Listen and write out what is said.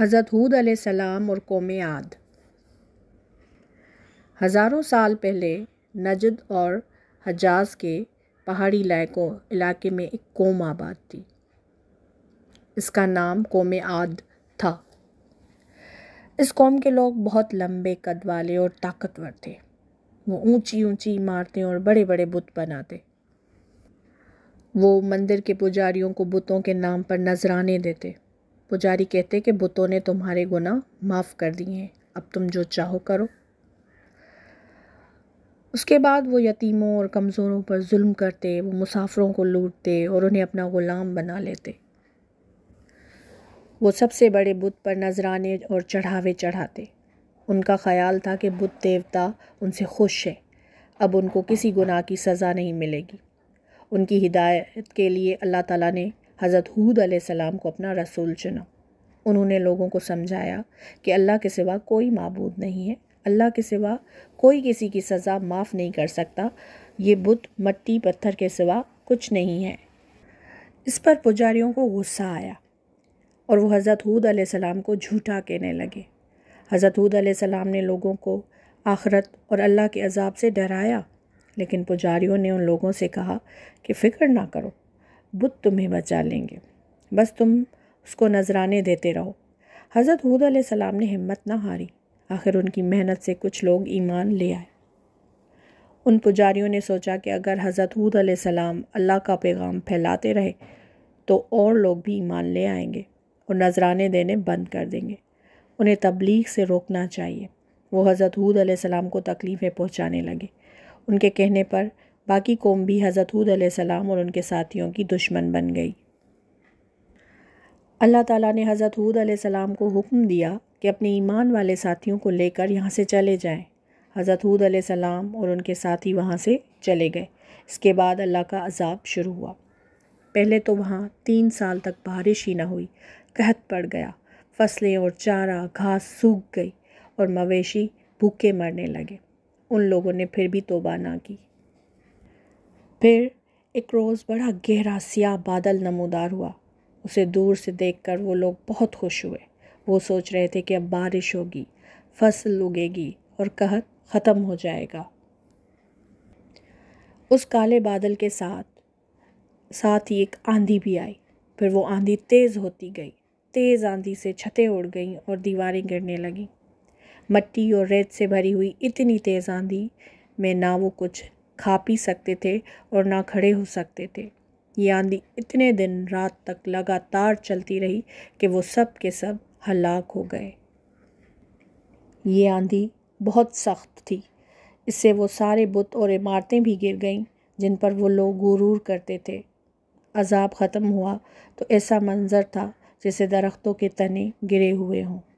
हज़रत हूद सलाम और कौम आद हज़ारों साल पहले नजद और हजाज के पहाड़ी इलाकों इलाके में एक कौम आबाद थी इसका नाम कौम आद था इस कौम के लोग बहुत लंबे कद वाले और ताकतवर थे वो ऊंची ऊंची इमारतें और बड़े बड़े बुत बनाते वो मंदिर के पुजारियों को बुतों के नाम पर नजराने देते पुजारी कहते कि बुतों ने तुम्हारे गुनाह माफ़ कर दिए हैं अब तुम जो चाहो करो उसके बाद वो यतीमों और कमज़ोरों पर जुल्म करते वो मुसाफरों को लूटते और उन्हें अपना ग़ुलाम बना लेते वो सबसे बड़े बुत पर नजराने और चढ़ावे चढ़ाते उनका ख्याल था कि बुत देवता उनसे खुश है अब उनको किसी गुनाह की सज़ा नहीं मिलेगी उनकी हिदायत के लिए अल्लाह ताला ने हज़रत हूद सलाम को अपना रसूल चुना उन्होंने लोगों को समझाया कि अल्लाह के सिवा कोई मबूद नहीं है अल्लाह के सिवा कोई किसी की सज़ा माफ़ नहीं कर सकता ये बुत मट्टी पत्थर के सिवा कुछ नहीं है इस पर पुजारियों को गुस्सा आया और वो हज़रत हूद सलाम को झूठा कहने लगे हज़रत हूद सलाम ने लोगों को आखरत और अल्लाह के अजाब से डराया लेकिन पुजारियों ने उन लोगों से कहा कि फ़िक्र ना करो बुद्ध तुम्हें बचा लेंगे बस तुम उसको नजराने देते रहो हज़रत हूद सलाम ने हिम्मत ना हारी आखिर उनकी मेहनत से कुछ लोग ईमान ले आए उन पुजारियों ने सोचा कि अगर हज़रत हूद सलाम अल्लाह का पैगाम फैलाते रहे तो और लोग भी ईमान ले आएंगे और नजराने देने बंद कर देंगे उन्हें तबलीग से रोकना चाहिए वो हज़रत हूद सलाम को तकलीफ़ें पहुँचाने लगे उनके कहने पर बाकी कौम भी हज़रत हूद सलाम और उनके साथियों की दुश्मन बन गई अल्लाह ताला ने हज़रत हूद सलाम को हुक्म दिया कि अपने ईमान वाले साथियों को लेकर यहाँ से चले जाएं। हज़रत हूद सलाम और उनके साथी वहाँ से चले गए इसके बाद अल्लाह का अजाब शुरू हुआ पहले तो वहाँ तीन साल तक बारिश ही ना हुई कहत पड़ गया फसलें और चारा घास सूख गई और मवेशी भूखे मरने लगे उन लोगों ने फिर भी तोबा ना की फिर एक रोज़ बड़ा गहरा सियाह बादल नमोदार हुआ उसे दूर से देखकर वो लोग बहुत खुश हुए वो सोच रहे थे कि अब बारिश होगी फसल उगेगी और कहत ख़त्म हो जाएगा उस काले बादल के साथ साथ ही एक आंधी भी आई फिर वो आंधी तेज़ होती गई तेज़ आंधी से छतें उड़ गईं और दीवारें गिरने लगीं मट्टी और रेत से भरी हुई इतनी तेज़ आंधी में ना वो कुछ खा पी सकते थे और ना खड़े हो सकते थे ये आंधी इतने दिन रात तक लगातार चलती रही कि वो सब के सब हलाक हो गए ये आंधी बहुत सख्त थी इससे वो सारे बुत और इमारतें भी गिर गईं जिन पर वो लोग गुरूर करते थे अजाब ख़त्म हुआ तो ऐसा मंज़र था जैसे दरख्तों के तने गिरे हुए हों